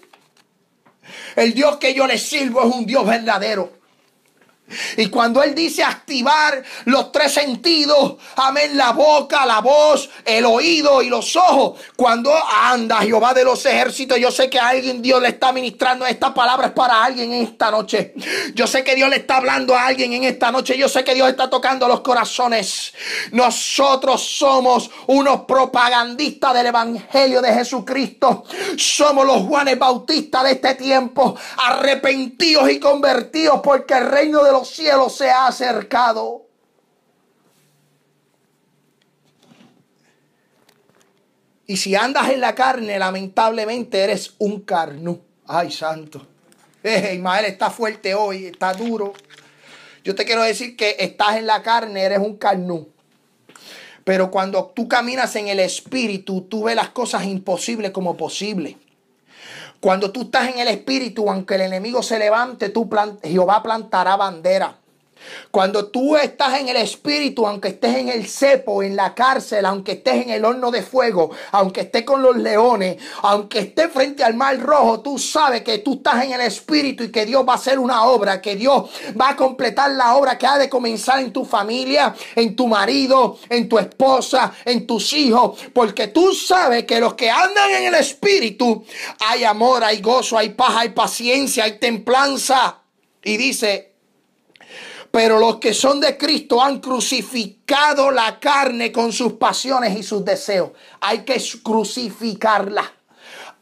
El Dios que yo le sirvo es un Dios verdadero. Y cuando Él dice activar los tres sentidos, amén, la boca, la voz, el oído y los ojos, cuando anda Jehová de los ejércitos, yo sé que a alguien Dios le está ministrando estas palabras para alguien en esta noche. Yo sé que Dios le está hablando a alguien en esta noche, yo sé que Dios está tocando los corazones. Nosotros somos unos propagandistas del Evangelio de Jesucristo. Somos los Juanes Bautistas de este tiempo, arrepentidos y convertidos porque el reino de los cielo se ha acercado. Y si andas en la carne, lamentablemente eres un carnú. Ay, santo. Eh, Ismael está fuerte hoy, está duro. Yo te quiero decir que estás en la carne, eres un carnú. Pero cuando tú caminas en el espíritu, tú ves las cosas imposibles como posibles cuando tú estás en el espíritu, aunque el enemigo se levante, tú plant Jehová plantará bandera. Cuando tú estás en el espíritu, aunque estés en el cepo, en la cárcel, aunque estés en el horno de fuego, aunque estés con los leones, aunque estés frente al mar rojo, tú sabes que tú estás en el espíritu y que Dios va a hacer una obra, que Dios va a completar la obra que ha de comenzar en tu familia, en tu marido, en tu esposa, en tus hijos, porque tú sabes que los que andan en el espíritu, hay amor, hay gozo, hay paz, hay paciencia, hay templanza. Y dice, pero los que son de Cristo han crucificado la carne con sus pasiones y sus deseos. Hay que crucificarla.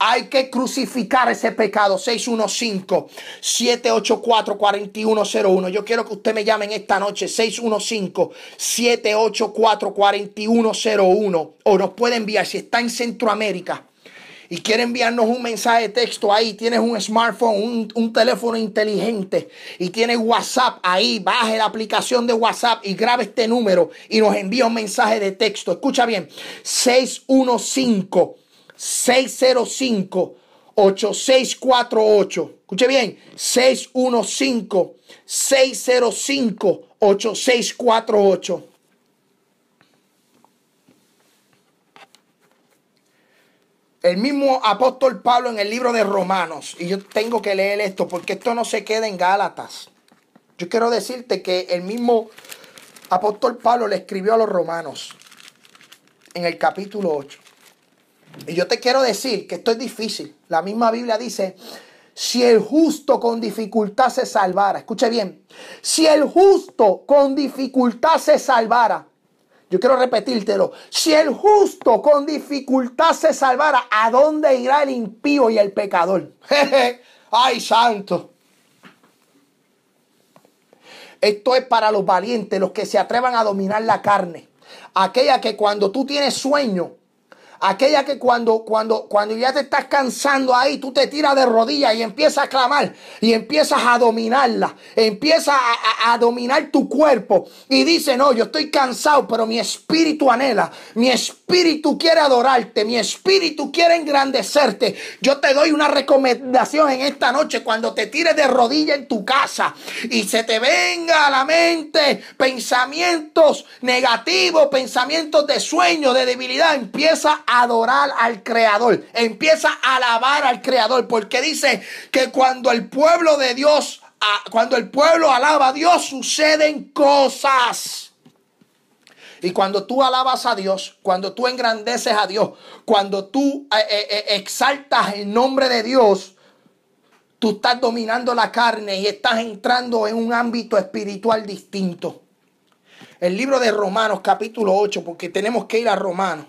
Hay que crucificar ese pecado. 615-784-4101. Yo quiero que usted me llame esta noche. 615-784-4101. O nos puede enviar si está en Centroamérica y quiere enviarnos un mensaje de texto ahí, tienes un smartphone, un, teléfono inteligente y tienes WhatsApp ahí, baje la aplicación de WhatsApp y grabe este número y nos envía un mensaje de texto. Escucha bien, 615 605 8648. Escuche bien, 615 605 8648. El mismo apóstol Pablo en el libro de Romanos, y yo tengo que leer esto porque esto no se queda en Gálatas. Yo quiero decirte que el mismo apóstol Pablo le escribió a los romanos en el capítulo 8. Y yo te quiero decir que esto es difícil. La misma Biblia dice, si el justo con dificultad se salvara, escuche bien, si el justo con dificultad se salvara, yo quiero repetírtelo. Si el justo con dificultad se salvara, ¿a dónde irá el impío y el pecador? ¡Ay, santo! Esto es para los valientes, los que se atrevan a dominar la carne. Aquella que cuando tú tienes sueño, Aquella que cuando, cuando, cuando ya te estás cansando ahí, tú te tiras de rodillas y empiezas a clamar y empiezas a dominarla. Empiezas a, dominar tu cuerpo y dice, no, yo estoy cansado, pero mi espíritu anhela. Mi espíritu quiere adorarte. Mi espíritu quiere engrandecerte. Yo te doy una recomendación en esta noche cuando te tires de rodillas en tu casa y se te venga a la mente pensamientos negativos, pensamientos de sueño, de debilidad. Empieza adorar al Creador. Empieza a alabar al Creador porque dice que cuando el pueblo de Dios, cuando el pueblo alaba a Dios, suceden cosas. Y cuando tú alabas a Dios, cuando tú engrandeces a Dios, cuando tú eh, eh, eh, exaltas el nombre de Dios, tú estás dominando la carne y estás entrando en un ámbito espiritual distinto. El libro de Romanos capítulo 8, porque tenemos que ir a Romanos.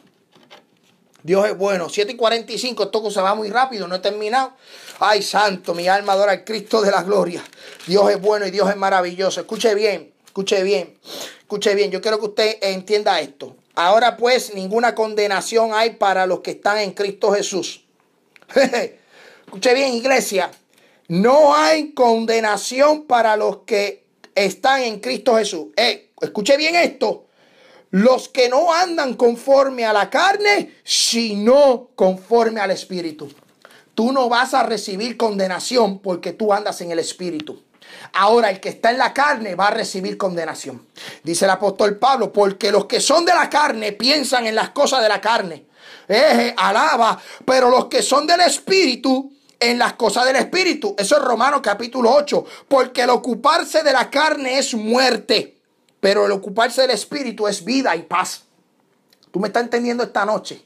Dios es bueno. 7 y 45, esto se va muy rápido, no he terminado. Ay, santo, mi alma adora al Cristo de la gloria. Dios es bueno y Dios es maravilloso. Escuche bien, escuche bien, escuche bien. Yo quiero que usted entienda esto. Ahora pues, ninguna condenación hay para los que están en Cristo Jesús. escuche bien, iglesia. No hay condenación para los que están en Cristo Jesús. Eh, escuche bien esto los que no andan conforme a la carne, sino conforme al Espíritu. Tú no vas a recibir condenación porque tú andas en el Espíritu. Ahora el que está en la carne va a recibir condenación. Dice el apóstol Pablo, porque los que son de la carne piensan en las cosas de la carne. Eje, alaba, pero los que son del Espíritu en las cosas del Espíritu. Eso es Romanos capítulo 8, porque el ocuparse de la carne es muerte pero el ocuparse del Espíritu es vida y paz. ¿Tú me estás entendiendo esta noche?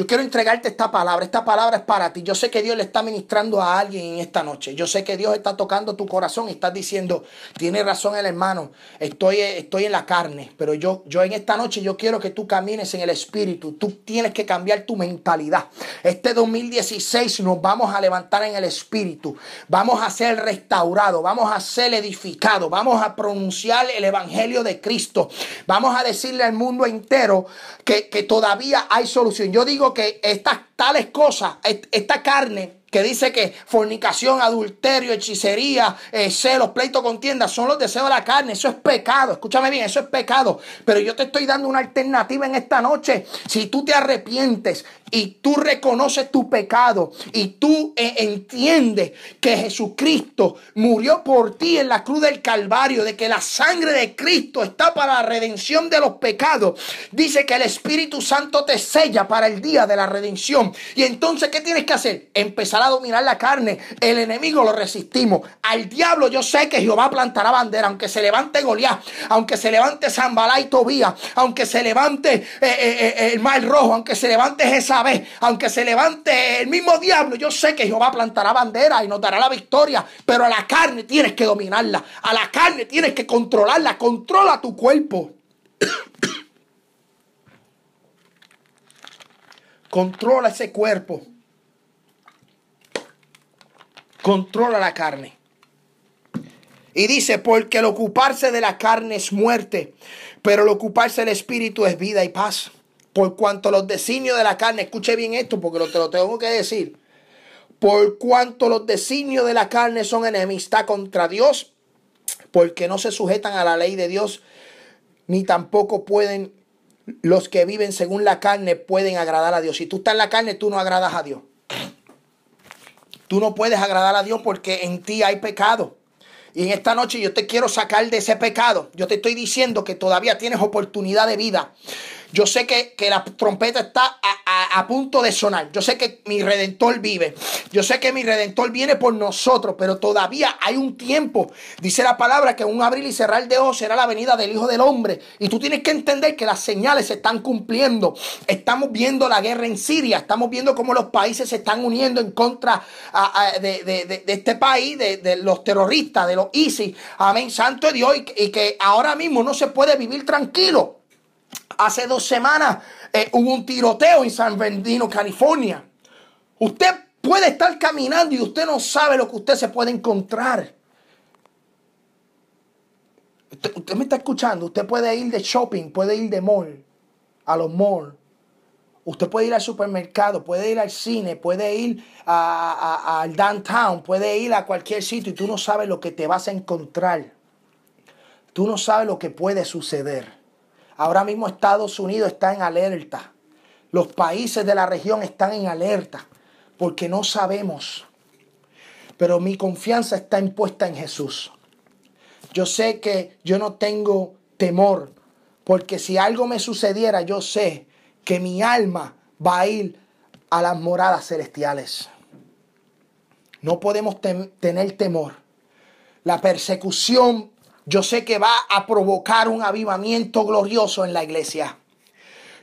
Yo quiero entregarte esta palabra. Esta palabra es para ti. Yo sé que Dios le está ministrando a alguien en esta noche. Yo sé que Dios está tocando tu corazón y estás diciendo, tiene razón el hermano, estoy, estoy en la carne. Pero yo, yo en esta noche yo quiero que tú camines en el espíritu. Tú tienes que cambiar tu mentalidad. Este 2016 nos vamos a levantar en el espíritu. Vamos a ser restaurados. Vamos a ser edificados. Vamos a pronunciar el evangelio de Cristo. Vamos a decirle al mundo entero que, que todavía hay solución. Yo digo que estas tales cosas, esta carne que dice que fornicación, adulterio, hechicería, eh, celos, pleito, contienda, son los deseos de la carne. Eso es pecado. Escúchame bien, eso es pecado. Pero yo te estoy dando una alternativa en esta noche. Si tú te arrepientes y tú reconoces tu pecado y tú eh, entiendes que Jesucristo murió por ti en la cruz del Calvario, de que la sangre de Cristo está para la redención de los pecados, dice que el Espíritu Santo te sella para el día de la redención. Y entonces, ¿qué tienes que hacer? Empezar a dominar la carne. El enemigo lo resistimos. Al diablo yo sé que Jehová plantará bandera, aunque se levante Goliat, aunque se levante Zambalá y Tobía aunque se levante eh, eh, el mar rojo, aunque se levante esa vez, aunque se levante el mismo diablo, yo sé que Jehová plantará bandera y nos dará la victoria, pero a la carne tienes que dominarla, a la carne tienes que controlarla, controla tu cuerpo. controla ese cuerpo. Controla la carne. Y dice, porque el ocuparse de la carne es muerte, pero el ocuparse del espíritu es vida y paz por cuanto los designios de la carne, escuche bien esto porque lo, te lo tengo que decir, por cuanto los designios de la carne son enemistad contra Dios, porque no se sujetan a la ley de Dios, ni tampoco pueden los que viven según la carne pueden agradar a Dios. Si tú estás en la carne, tú no agradas a Dios. Tú no puedes agradar a Dios porque en ti hay pecado. Y en esta noche yo te quiero sacar de ese pecado. Yo te estoy diciendo que todavía tienes oportunidad de vida. Yo sé que, la trompeta está a, punto de sonar. Yo sé que mi redentor vive. Yo sé que mi redentor viene por nosotros, pero todavía hay un tiempo. Dice la palabra que un abrir y cerrar de ojos será la venida del Hijo del Hombre. Y tú tienes que entender que las señales se están cumpliendo. Estamos viendo la guerra en Siria. Estamos viendo cómo los países se están uniendo en contra de, este país, de, los terroristas, de los ISIS. Amén, santo de Dios. y que ahora mismo no se puede vivir tranquilo. Hace dos semanas eh, hubo un tiroteo en San Bernardino, California. Usted puede estar caminando y usted no sabe lo que usted se puede encontrar. Usted, usted me está escuchando. Usted puede ir de shopping, puede ir de mall, a los malls. Usted puede ir al supermercado, puede ir al cine, puede ir al downtown, puede ir a cualquier sitio y tú no sabes lo que te vas a encontrar. Tú no sabes lo que puede suceder. Ahora mismo Estados Unidos está en alerta. Los países de la región están en alerta porque no sabemos. Pero mi confianza está impuesta en Jesús. Yo sé que yo no tengo temor porque si algo me sucediera, yo sé que mi alma va a ir a las moradas celestiales. No podemos tener temor. La persecución yo sé que va a provocar un avivamiento glorioso en la iglesia.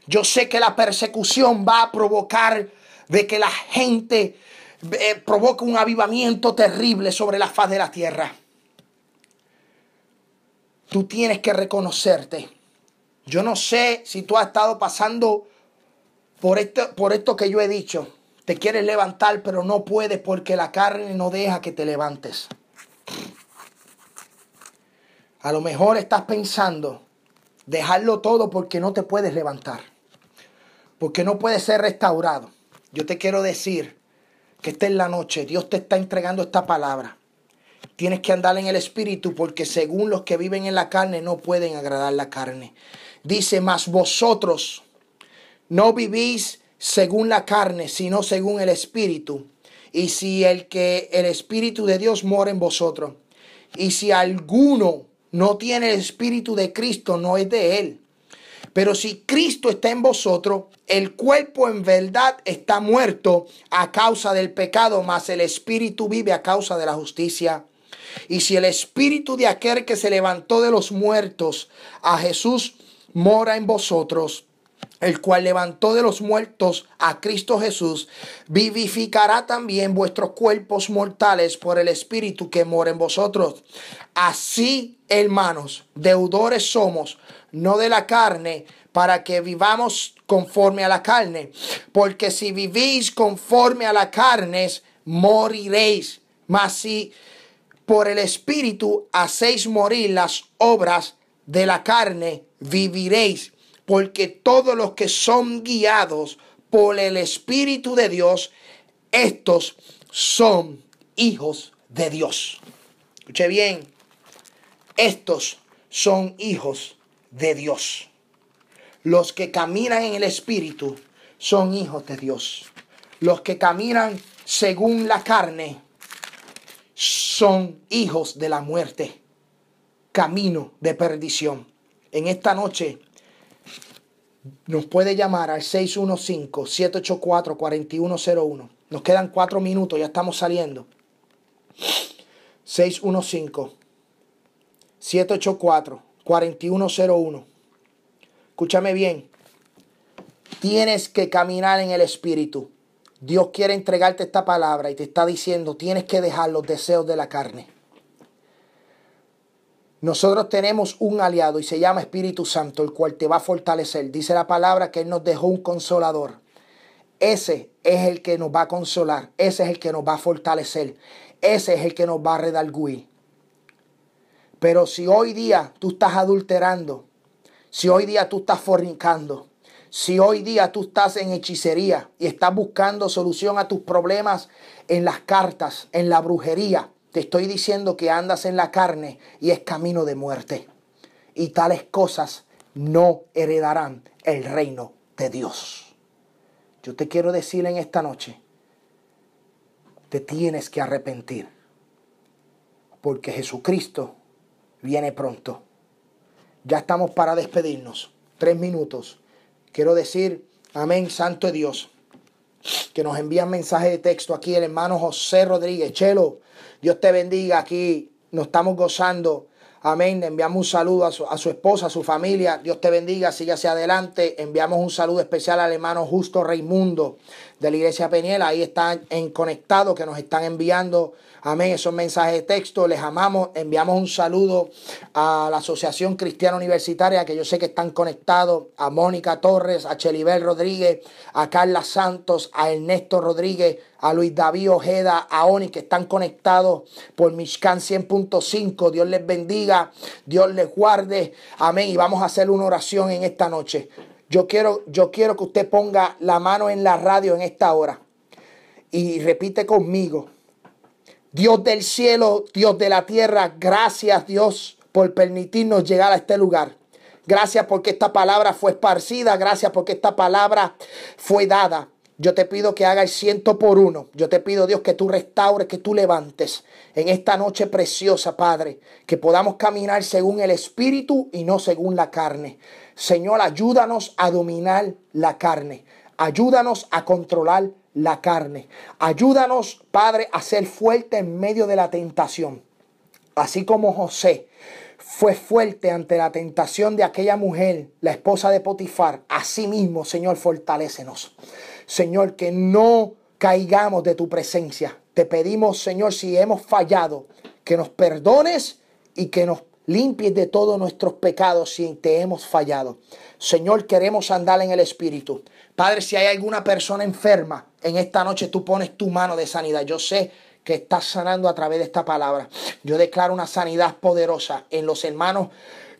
Yo sé que la persecución va a provocar de que la gente eh, provoque un avivamiento terrible sobre la faz de la tierra. Tú tienes que reconocerte. Yo no sé si tú has estado pasando por esto, por esto que yo he dicho. Te quieres levantar, pero no puedes porque la carne no deja que te levantes. A lo mejor estás pensando dejarlo todo porque no te puedes levantar, porque no puede ser restaurado. Yo te quiero decir que esta es la noche, Dios te está entregando esta palabra. Tienes que andar en el espíritu porque según los que viven en la carne no pueden agradar la carne. Dice, mas vosotros no vivís según la carne, sino según el espíritu. Y si el que el espíritu de Dios mora en vosotros, y si alguno no tiene el Espíritu de Cristo, no es de Él. Pero si Cristo está en vosotros, el cuerpo en verdad está muerto a causa del pecado, mas el Espíritu vive a causa de la justicia. Y si el Espíritu de aquel que se levantó de los muertos a Jesús mora en vosotros, el cual levantó de los muertos a Cristo Jesús, vivificará también vuestros cuerpos mortales por el Espíritu que mora en vosotros. Así, hermanos, deudores somos, no de la carne, para que vivamos conforme a la carne. Porque si vivís conforme a la carne, moriréis. Mas si por el Espíritu hacéis morir las obras de la carne, viviréis porque todos los que son guiados por el Espíritu de Dios, estos son hijos de Dios. Escuche bien, estos son hijos de Dios. Los que caminan en el Espíritu son hijos de Dios. Los que caminan según la carne son hijos de la muerte, camino de perdición. En esta noche nos puede llamar al 615-784-4101. Nos quedan cuatro minutos, ya estamos saliendo. 615-784-4101. Escúchame bien. Tienes que caminar en el Espíritu. Dios quiere entregarte esta palabra y te está diciendo, tienes que dejar los deseos de la carne. Nosotros tenemos un aliado y se llama Espíritu Santo, el cual te va a fortalecer. Dice la palabra que Él nos dejó un consolador. Ese es el que nos va a consolar, ese es el que nos va a fortalecer, ese es el que nos va a redarguir. Pero si hoy día tú estás adulterando, si hoy día tú estás fornicando, si hoy día tú estás en hechicería y estás buscando solución a tus problemas en las cartas, en la brujería, te estoy diciendo que andas en la carne y es camino de muerte. Y tales cosas no heredarán el reino de Dios. Yo te quiero decir en esta noche, te tienes que arrepentir. Porque Jesucristo viene pronto. Ya estamos para despedirnos. Tres minutos. Quiero decir, amén, santo Dios que nos envían mensaje de texto aquí, el hermano José Rodríguez. Chelo, Dios te bendiga aquí, nos estamos gozando. Amén. Enviamos un saludo a su, a su, esposa, a su familia. Dios te bendiga. Sigue hacia adelante. Enviamos un saludo especial al hermano Justo Raimundo de la Iglesia Peniel. Ahí están en conectados que nos están enviando, amén, esos mensajes de texto. Les amamos, enviamos un saludo a la Asociación Cristiana Universitaria, que yo sé que están conectados, a Mónica Torres, a Chelibel Rodríguez, a Carla Santos, a Ernesto Rodríguez, a Luis David Ojeda, a Oni, que están conectados por Mishkan 100.5. Dios les bendiga, Dios les guarde. Amén. Y vamos a hacer una oración en esta noche. Yo quiero, yo quiero que usted ponga la mano en la radio en esta hora y repite conmigo. Dios del cielo, Dios de la tierra, gracias Dios por permitirnos llegar a este lugar. Gracias porque esta palabra fue esparcida, gracias porque esta palabra fue dada. Yo te pido que haga el ciento por uno. Yo te pido, Dios, que tú restaures, que tú levantes en esta noche preciosa, Padre, que podamos caminar según el Espíritu y no según la carne. Señor, ayúdanos a dominar la carne. Ayúdanos a controlar la carne. Ayúdanos, Padre, a ser fuerte en medio de la tentación. Así como José fue fuerte ante la tentación de aquella mujer, la esposa de Potifar, así mismo, Señor, fortalécenos. Señor, que no caigamos de tu presencia. Te pedimos, Señor, si hemos fallado, que nos perdones y que nos limpies de todos nuestros pecados si te hemos fallado. Señor, queremos andar en el Espíritu. Padre, si hay alguna persona enferma, en esta noche tú pones tu mano de sanidad. Yo sé que estás sanando a través de esta palabra. Yo declaro una sanidad poderosa en los hermanos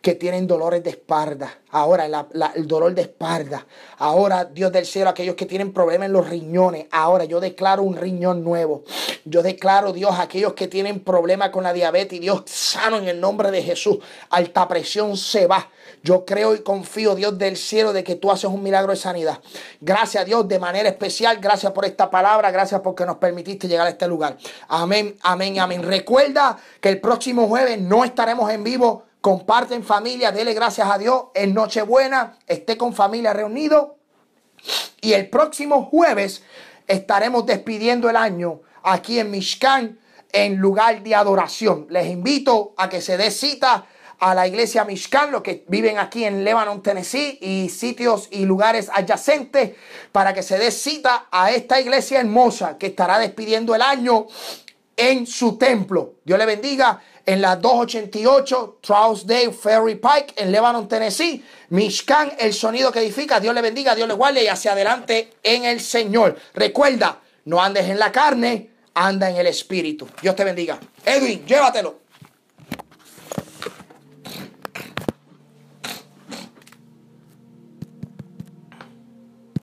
que tienen dolores de espalda. Ahora el dolor de espalda. Ahora, Dios del cielo, aquellos que tienen problemas en los riñones. Ahora yo declaro un riñón nuevo. Yo declaro, Dios, aquellos que tienen problemas con la diabetes. Dios sano en el nombre de Jesús. Alta presión se va. Yo creo y confío, Dios del cielo, de que tú haces un milagro de sanidad. Gracias a Dios de manera especial. Gracias por esta palabra. Gracias porque nos permitiste llegar a este lugar. Amén, amén, amén. Recuerda que el próximo jueves no estaremos en vivo comparten familia, dele gracias a Dios. En Nochebuena, esté con familia reunido. Y el próximo jueves estaremos despidiendo el año aquí en Mishkan, en lugar de adoración. Les invito a que se dé cita a la iglesia Mishkan, los que viven aquí en Lebanon, Tennessee, y sitios y lugares adyacentes, para que se dé cita a esta iglesia hermosa que estará despidiendo el año en su templo. Dios le bendiga en la 288 Trousdale Ferry Pike en Lebanon, Tennessee. Mishkan, el sonido que edifica. Dios le bendiga, Dios le guarde y hacia adelante en el Señor. Recuerda, no andes en la carne, anda en el Espíritu. Dios te bendiga. Edwin, llévatelo.